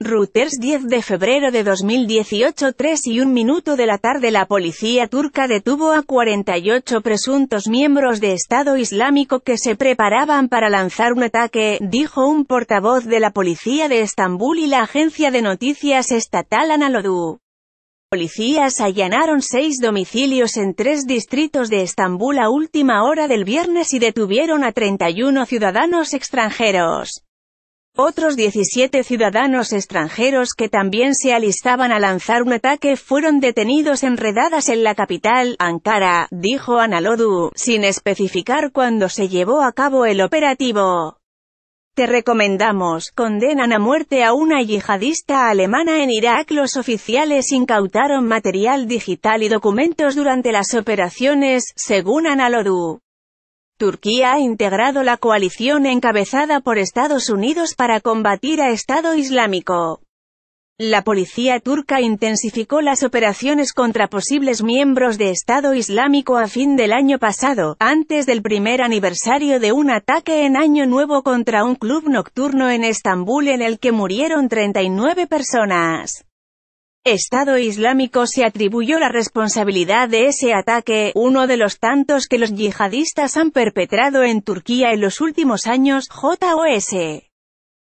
Reuters 10 de febrero de 2018 3 y 1 minuto de la tarde la policía turca detuvo a 48 presuntos miembros de Estado Islámico que se preparaban para lanzar un ataque, dijo un portavoz de la policía de Estambul y la agencia de noticias estatal Anadolu. Policías allanaron seis domicilios en tres distritos de Estambul a última hora del viernes y detuvieron a 31 ciudadanos extranjeros. Otros 17 ciudadanos extranjeros que también se alistaban a lanzar un ataque fueron detenidos enredadas en la capital, Ankara, dijo Analodu, sin especificar cuándo se llevó a cabo el operativo. Te recomendamos, condenan a muerte a una yihadista alemana en Irak. Los oficiales incautaron material digital y documentos durante las operaciones, según Analodu. Turquía ha integrado la coalición encabezada por Estados Unidos para combatir a Estado Islámico. La policía turca intensificó las operaciones contra posibles miembros de Estado Islámico a fin del año pasado, antes del primer aniversario de un ataque en Año Nuevo contra un club nocturno en Estambul en el que murieron 39 personas. Estado Islámico se atribuyó la responsabilidad de ese ataque, uno de los tantos que los yihadistas han perpetrado en Turquía en los últimos años, JOS.